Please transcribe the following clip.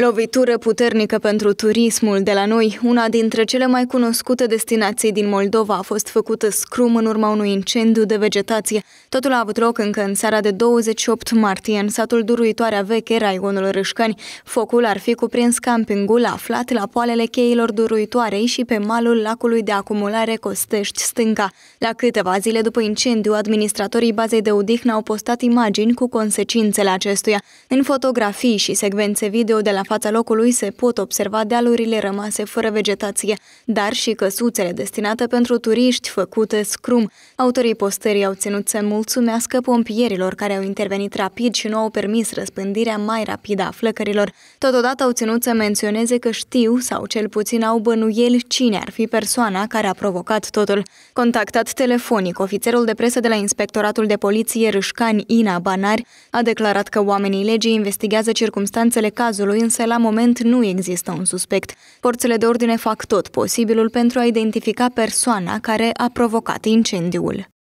Lovitură puternică pentru turismul de la noi, una dintre cele mai cunoscute destinații din Moldova a fost făcută scrum în urma unui incendiu de vegetație. Totul a avut loc încă în seara de 28 martie, în satul Duruitoarea Veche, Raionul Râșcani. Focul ar fi cuprins campingul aflat la poalele cheilor Duruitoarei și pe malul lacului de acumulare Costești stânca La câteva zile după incendiu, administratorii bazei de odihnă au postat imagini cu consecințele acestuia. În fotografii și secvențe video de la fața locului se pot observa dealurile rămase fără vegetație, dar și căsuțele destinate pentru turiști făcute scrum. Autorii postării au ținut să mulțumească pompierilor care au intervenit rapid și nu au permis răspândirea mai rapidă a flăcărilor. Totodată au ținut să menționeze că știu sau cel puțin au bănuieli cine ar fi persoana care a provocat totul. Contactat telefonic, ofițerul de presă de la Inspectoratul de Poliție Râșcani Ina Banari a declarat că oamenii legii investigează circumstanțele cazului, însă însă la moment nu există un suspect. Forțele de ordine fac tot posibilul pentru a identifica persoana care a provocat incendiul.